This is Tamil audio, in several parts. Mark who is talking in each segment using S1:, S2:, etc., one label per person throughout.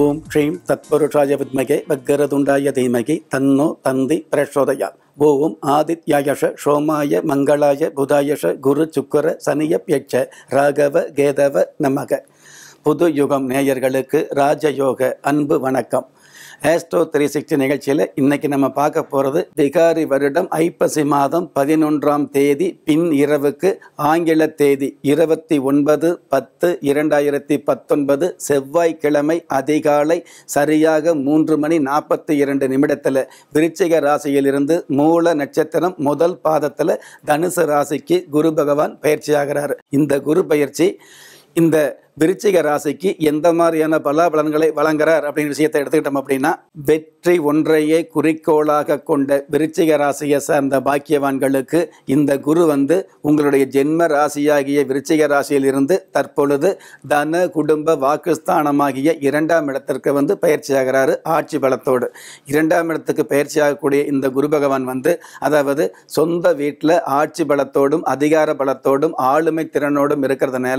S1: ஓம் ஸ்ரீம் தத்பருஷாய வித்மகே வக்கரதுண்டாய தீமகி தன்னோ தந்தி பிரசோதயா ஓம் ஆதித்யாயஷ சோமாய மங்களாய புதாயஷ குரு சுக்கர சனிய பியட்ச ராகவ கேதவ நமக புது யுகம் நேயர்களுக்கு ராஜயோக அன்பு வணக்கம் ஆஸ்ட்ரோ த்ரீ சிக்ஸ்டி நிகழ்ச்சியில் இன்னைக்கு நம்ம பார்க்க போகிறது விகாரி வருடம் ஐப்பசி மாதம் பதினொன்றாம் தேதி பின் இரவுக்கு ஆங்கில தேதி இருபத்தி ஒன்பது பத்து இரண்டாயிரத்தி பத்தொன்பது செவ்வாய்க்கிழமை அதிகாலை சரியாக மூன்று மணி நாற்பத்தி இரண்டு நிமிடத்தில் விருச்சிக ராசியிலிருந்து மூல நட்சத்திரம் முதல் பாதத்தில் தனுசு ராசிக்கு குரு பகவான் பயிற்சியாகிறார் இந்த குரு பயிற்சி இந்த விருச்சிக ராசிக்கு எந்த மாதிரியான பல பலன்களை வழங்குறார் அப்படிங்கிற விஷயத்தை எடுத்துக்கிட்டோம் அப்படின்னா வெற்றி ஒன்றையே குறிக்கோளாக கொண்ட விருச்சிக ராசியை சார்ந்த பாக்கியவான்களுக்கு இந்த குரு வந்து உங்களுடைய ஜென்ம ராசியாகிய விருச்சிக ராசியிலிருந்து தற்பொழுது தன குடும்ப வாக்குஸ்தானமாகிய இரண்டாம் இடத்திற்கு வந்து பயிற்சியாகிறாரு ஆட்சி பலத்தோடு இரண்டாம் இடத்துக்கு பயிற்சியாகக்கூடிய இந்த குரு பகவான் வந்து அதாவது சொந்த வீட்டில் ஆட்சி பலத்தோடும் அதிகார பலத்தோடும் ஆளுமை திறனோடும் இருக்கிறதுனால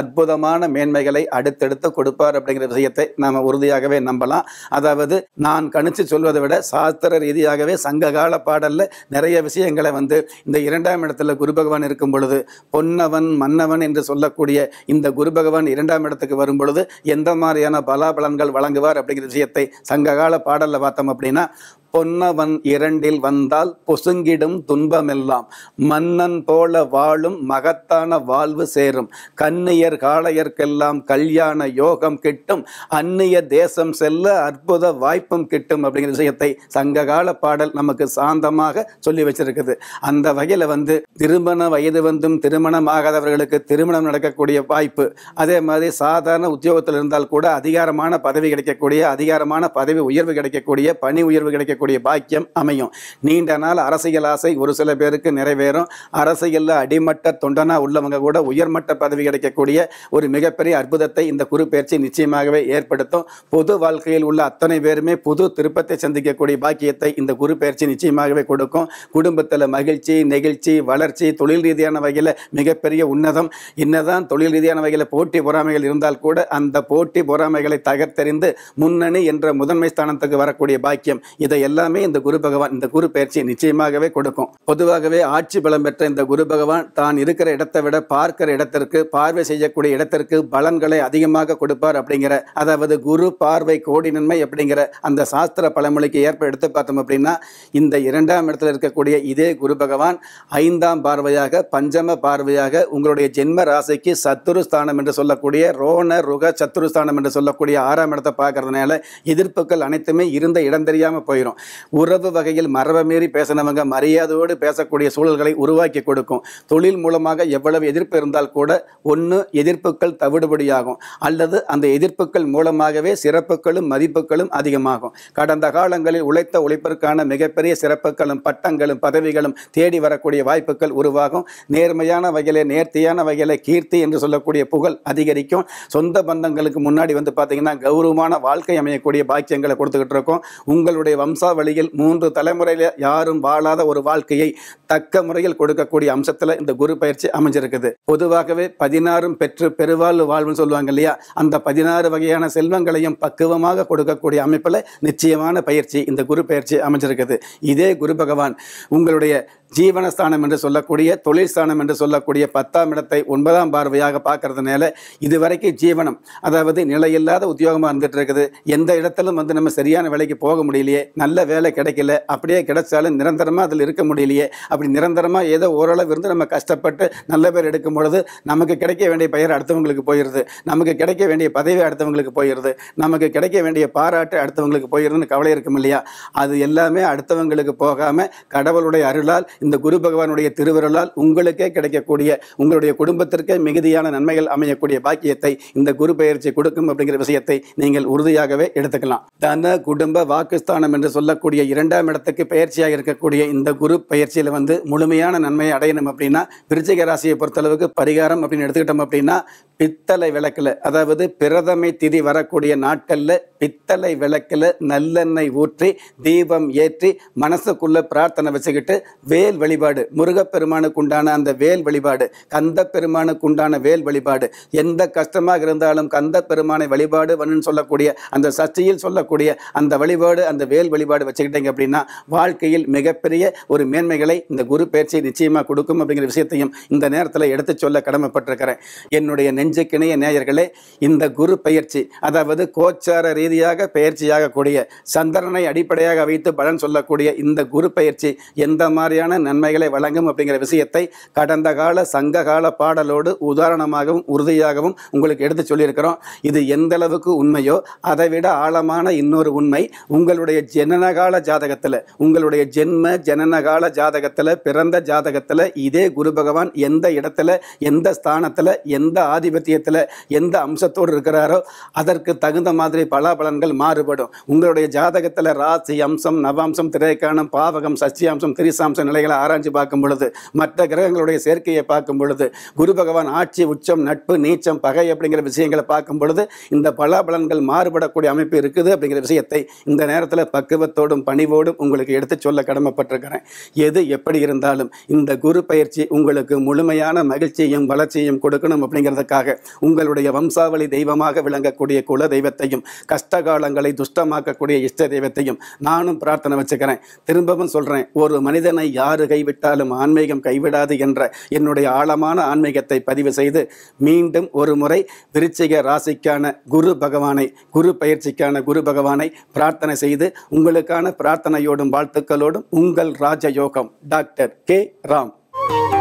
S1: அற்புதமான மே மேன்மைகளை அடுத்தடுத்து கொடுப்பார் அப்படிங்கிற விஷயத்தை நாம் உறுதியாகவே நம்பலாம் அதாவது நான் கணிச்சு சொல்வதை விட சாஸ்திர ரீதியாகவே சங்ககால பாடலில் நிறைய விஷயங்களை வந்து இந்த இரண்டாம் இடத்துல குரு பகவான் இருக்கும் பொழுது பொன்னவன் மன்னவன் என்று சொல்லக்கூடிய இந்த குரு பகவான் இரண்டாம் இடத்துக்கு வரும் பொழுது எந்த மாதிரியான பலாபலன்கள் வழங்குவார் அப்படிங்கிற விஷயத்தை சங்ககால பாடலில் பார்த்தோம் அப்படின்னா பொன்னவன் இரண்டில் வந்தால் பொசுங்கிடும் துன்பமெல்லாம் மன்னன் போல வாழும் மகத்தான வாழ்வு சேரும் கன்னியர் காளையர்க்கெல்லாம் கல்யாண யோகம் கிட்டும் அந்நிய தேசம் செல்ல அற்புத வாய்ப்பும் கிட்டும் அப்படிங்கிற விஷயத்தை சங்ககால பாடல் நமக்கு சாந்தமாக சொல்லி வச்சிருக்குது அந்த வகையில் வந்து திருமண வயது வந்தும் திருமணம் ஆகாதவர்களுக்கு திருமணம் நடக்கக்கூடிய வாய்ப்பு அதே மாதிரி சாதாரண உத்தியோகத்தில் இருந்தால் கூட அதிகாரமான பதவி கிடைக்கக்கூடிய அதிகாரமான பதவி உயர்வு கிடைக்கக்கூடிய பணி உயர்வு கிடைக்கக்கூடிய செய்யக்கூடிய பாக்கியம் அமையும் நீண்ட நாள் அரசியல் ஆசை ஒரு சில பேருக்கு நிறைவேறும் அரசியலில் அடிமட்ட தொண்டனாக உள்ளவங்க கூட உயர்மட்ட பதவி கிடைக்கக்கூடிய ஒரு மிகப்பெரிய அற்புதத்தை இந்த குரு பயிற்சி நிச்சயமாகவே ஏற்படுத்தும் பொது வாழ்க்கையில் உள்ள அத்தனை பேருமே புது திருப்பத்தை சந்திக்கக்கூடிய பாக்கியத்தை இந்த குரு பயிற்சி நிச்சயமாகவே கொடுக்கும் குடும்பத்தில் மகிழ்ச்சி நெகிழ்ச்சி வளர்ச்சி தொழில் ரீதியான வகையில் மிகப்பெரிய உன்னதம் என்னதான் தொழில் ரீதியான வகையில் போட்டி பொறாமைகள் இருந்தால் கூட அந்த போட்டி பொறாமைகளை தகர்த்தெறிந்து முன்னணி என்ற முதன்மை ஸ்தானத்துக்கு வரக்கூடிய பாக்கியம் இதையெல்லாம் எல்லாமே இந்த குரு பகவான் இந்த குரு பயிற்சி நிச்சயமாகவே கொடுக்கும் பொதுவாகவே ஆட்சி பலம் பெற்ற இந்த குரு பகவான் தான் இருக்கிற இடத்தை விட பார்க்கிற இடத்திற்கு பார்வை செய்யக்கூடிய இடத்திற்கு பலன்களை அதிகமாக கொடுப்பார் அப்படிங்கிற அதாவது குரு பார்வை கோடி நன்மை அப்படிங்கிற அந்த சாஸ்திர பழமொழிக்கு ஏற்ப எடுத்து பார்த்தோம் அப்படின்னா இந்த இரண்டாம் இடத்துல இருக்கக்கூடிய இதே குரு பகவான் ஐந்தாம் பார்வையாக பஞ்சம பார்வையாக உங்களுடைய ஜென்ம ராசிக்கு சத்துரு ஸ்தானம் என்று சொல்லக்கூடிய ரோண ருக சத்துரு ஸ்தானம் என்று சொல்லக்கூடிய ஆறாம் இடத்தை பார்க்கறதுனால எதிர்ப்புகள் அனைத்துமே இருந்த இடம் தெரியாமல் போயிடும் உறவு வகையில் மரபை மீறி பேசினவங்க மரியாதையோடு பேசக்கூடிய சூழல்களை உருவாக்கி கொடுக்கும் தொழில் மூலமாக எவ்வளவு எதிர்ப்பு இருந்தால் கூட ஒன்று எதிர்ப்புகள் தவிடுபடியாகும் அல்லது அந்த எதிர்ப்புகள் மூலமாகவே சிறப்புகளும் மதிப்புகளும் அதிகமாகும் கடந்த காலங்களில் உழைத்த உழைப்பிற்கான மிகப்பெரிய சிறப்புகளும் பட்டங்களும் பதவிகளும் தேடி வரக்கூடிய வாய்ப்புகள் உருவாகும் நேர்மையான வகையிலே நேர்த்தியான வகையிலே கீர்த்தி என்று சொல்லக்கூடிய புகழ் அதிகரிக்கும் சொந்த பந்தங்களுக்கு முன்னாடி வந்து பார்த்தீங்கன்னா கௌரவமான வாழ்க்கை அமையக்கூடிய பாக்கியங்களை கொடுத்துக்கிட்டு இருக்கோம் உங்களுடைய வம்சா வழியில் மூன்று தலைமுறையில் யாரும் வாழாத ஒரு வாழ்க்கையை தக்க முறையில் கொடுக்கக்கூடிய அம்சத்தில் இந்த குரு பயிற்சி அமைஞ்சிருக்குது பொதுவாகவே பதினாறும் பெற்று பெருவாழ்வு வாழ்வுன்னு சொல்லுவாங்க இல்லையா அந்த பதினாறு வகையான செல்வங்களையும் பக்குவமாக கொடுக்கக்கூடிய அமைப்பில் நிச்சயமான பயிற்சி இந்த குரு பயிற்சி அமைஞ்சிருக்குது இதே குரு பகவான் உங்களுடைய ஜீவனஸ்தானம் என்று சொல்லக்கூடிய தொழில் ஸ்தானம் என்று சொல்லக்கூடிய பத்தாம் இடத்தை ஒன்பதாம் பார்வையாக பார்க்கறதுனால இதுவரைக்கும் ஜீவனம் அதாவது நிலையில்லாத உத்தியோகமாக இருந்துட்டு இருக்குது எந்த இடத்திலும் வந்து நம்ம சரியான வேலைக்கு போக முடியலையே நல்ல நல்ல வேலை கிடைக்கல அப்படியே கிடைச்சாலும் நிரந்தரமாக அதில் இருக்க முடியலையே அப்படி நிரந்தரமாக ஏதோ ஓரளவு இருந்து நம்ம கஷ்டப்பட்டு நல்ல பேர் எடுக்கும் பொழுது நமக்கு கிடைக்க வேண்டிய பெயர் அடுத்தவங்களுக்கு போயிடுது நமக்கு கிடைக்க வேண்டிய பதவி அடுத்தவங்களுக்கு போயிடுது நமக்கு கிடைக்க வேண்டிய பாராட்டு அடுத்தவங்களுக்கு போயிடுதுன்னு கவலை இருக்கும் இல்லையா அது எல்லாமே அடுத்தவங்களுக்கு போகாமல் கடவுளுடைய அருளால் இந்த குரு பகவானுடைய திருவருளால் உங்களுக்கே கிடைக்கக்கூடிய உங்களுடைய குடும்பத்திற்கே மிகுதியான நன்மைகள் அமையக்கூடிய பாக்கியத்தை இந்த குரு பயிற்சி கொடுக்கும் அப்படிங்கிற விஷயத்தை நீங்கள் உறுதியாகவே எடுத்துக்கலாம் தன குடும்ப வாக்குஸ்தானம் என்று சொல்ல சொல்லக்கூடிய இரண்டாம் இடத்துக்கு பயிற்சியாக இருக்கக்கூடிய இந்த குரு பயிற்சியில் வந்து முழுமையான நன்மையை அடையணும் அப்படின்னா விருச்சிக ராசியை பொறுத்தளவுக்கு பரிகாரம் அப்படின்னு எடுத்துக்கிட்டோம் அப்படின்னா பித்தளை விளக்கில் அதாவது பிரதமை திதி வரக்கூடிய நாட்களில் பித்தளை விளக்கில் நல்லெண்ணெய் ஊற்றி தீபம் ஏற்றி மனசுக்குள்ளே பிரார்த்தனை வச்சுக்கிட்டு வேல் வழிபாடு முருகப்பெருமானுக்கு உண்டான அந்த வேல் வழிபாடு கந்த பெருமானுக்கு உண்டான வேல் வழிபாடு எந்த கஷ்டமாக இருந்தாலும் கந்த பெருமானை வழிபாடு வன்னு சொல்லக்கூடிய அந்த சர்ச்சையில் சொல்லக்கூடிய அந்த வழிபாடு அந்த வேல் வழிபாடு வச்சுக்கிட்டீங்க அப்படின்னா வாழ்க்கையில் மிகப்பெரிய ஒரு மேன்மைகளை இந்த குரு பயிற்சியை நிச்சயமாக கொடுக்கும் அப்படிங்கிற விஷயத்தையும் இந்த நேரத்தில் எடுத்து சொல்ல கடமைப்பட்டிருக்கிறேன் என்னுடைய நெஞ்சுக்கிணைய நேயர்களே இந்த குரு பயிற்சி அதாவது கோச்சார ரீதியாக பயிற்சியாகக்கூடிய சந்திரனை அடிப்படையாக வைத்து பலன் சொல்லக்கூடிய இந்த குரு பயிற்சி எந்த மாதிரியான நன்மைகளை வழங்கும் அப்படிங்கிற விஷயத்தை கடந்த கால சங்க கால பாடலோடு உதாரணமாகவும் உறுதியாகவும் உங்களுக்கு எடுத்து சொல்லியிருக்கிறோம் இது எந்த அளவுக்கு உண்மையோ அதைவிட ஆழமான இன்னொரு உண்மை உங்களுடைய ஜனனகால ஜாதகத்தில் உங்களுடைய ஜென்ம ஜனனகால ஜாதகத்தில் பிறந்த ஜாதகத்தில் இதே குரு பகவான் எந்த இடத்துல எந்த ஸ்தானத்தில் எந்த ஆதி ஆதிபத்தியத்தில் எந்த அம்சத்தோடு இருக்கிறாரோ அதற்கு தகுந்த மாதிரி பலாபலன்கள் மாறுபடும் உங்களுடைய ஜாதகத்தில் ராசி அம்சம் நவாம்சம் திரைக்கானம் பாவகம் சசியாம்சம் திரிசாம்சம் நிலைகளை ஆராய்ச்சி பார்க்கும் பொழுது மற்ற கிரகங்களுடைய சேர்க்கையை பார்க்கும் பொழுது குரு பகவான் ஆட்சி உச்சம் நட்பு நீச்சம் பகை அப்படிங்கிற விஷயங்களை பார்க்கும் பொழுது இந்த பலாபலன்கள் மாறுபடக்கூடிய அமைப்பு இருக்குது அப்படிங்கிற விஷயத்தை இந்த நேரத்தில் பக்குவத்தோடும் பணிவோடும் உங்களுக்கு எடுத்து சொல்ல கடமைப்பட்டிருக்கிறேன் எது எப்படி இருந்தாலும் இந்த குரு பயிற்சி உங்களுக்கு முழுமையான மகிழ்ச்சியும் வளர்ச்சியும் கொடுக்கணும் அப்படிங்கிறதுக்காக செய்வாயாக உங்களுடைய வம்சாவளி தெய்வமாக விளங்கக்கூடிய குல தெய்வத்தையும் கஷ்டகாலங்களை துஷ்டமாக்கக்கூடிய இஷ்ட தெய்வத்தையும் நானும் பிரார்த்தனை வச்சுக்கிறேன் திரும்பவும் சொல்கிறேன் ஒரு மனிதனை யார் கைவிட்டாலும் ஆன்மீகம் கைவிடாது என்ற என்னுடைய ஆழமான ஆன்மீகத்தை பதிவு செய்து மீண்டும் ஒரு முறை விருச்சிக ராசிக்கான குரு பகவானை குரு பயிற்சிக்கான குரு பகவானை பிரார்த்தனை செய்து உங்களுக்கான பிரார்த்தனையோடும் வாழ்த்துக்களோடும் உங்கள் ராஜயோகம் டாக்டர் கே ராம்